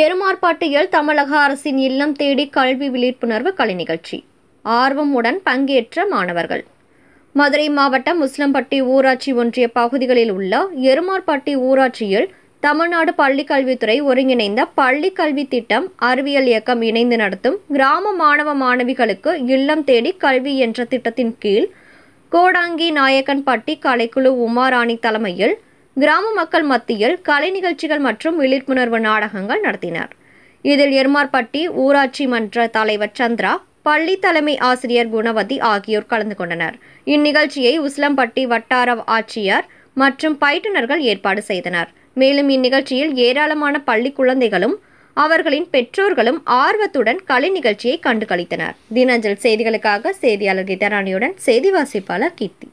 எருமார்பாட்டியல் தமிழக அரசின் இல்லம் தேடி கல்வி விழிப்புணர்வு கலை நிகழ்ச்சி ஆர்வமுடன் பங்கேற்ற மாணவர்கள் மதுரை மாவட்டம் முஸ்லம்பட்டி ஊராட்சி ஒன்றிய பகுதிகளில் உள்ள எருமார்பட்டி ஊராட்சியில் தமிழ்நாடு பள்ளி கல்வித்துறை ஒருங்கிணைந்த பள்ளி கல்வி திட்டம் அறிவியல் இயக்கம் இணைந்து நடத்தும் கிராம மாணவ மாணவிகளுக்கு இல்லம் தேடி கல்வி என்ற திட்டத்தின் கீழ் கோடாங்கி நாயக்கன்பட்டி கலைக்குழு உமாராணி தலைமையில் கிராம மக்கள் மத்தியில் கலை நிகழ்ச்சிகள் மற்றும் விழிப்புணர்வு நாடகங்கள் நடத்தினர் இதில் எருமார்பட்டி ஊராட்சி மன்ற தலைவர் சந்திரா பள்ளி தலைமை ஆசிரியர் குணவதி ஆகியோர் கலந்து கொண்டனர் இந்நிகழ்ச்சியை உஸ்லம்பட்டி வட்டார ஆட்சியர் மற்றும் பயிற்றுநர்கள் ஏற்பாடு செய்தனர் மேலும் இந்நிகழ்ச்சியில் ஏராளமான பள்ளி குழந்தைகளும் அவர்களின் பெற்றோர்களும் ஆர்வத்துடன் கலை நிகழ்ச்சியை கண்டுகளித்தனர் தினஞ்சல் செய்திகளுக்காக செய்தியாளர் கிட்டராணியுடன் செய்தி வாசிப்பாளர் கீர்த்தி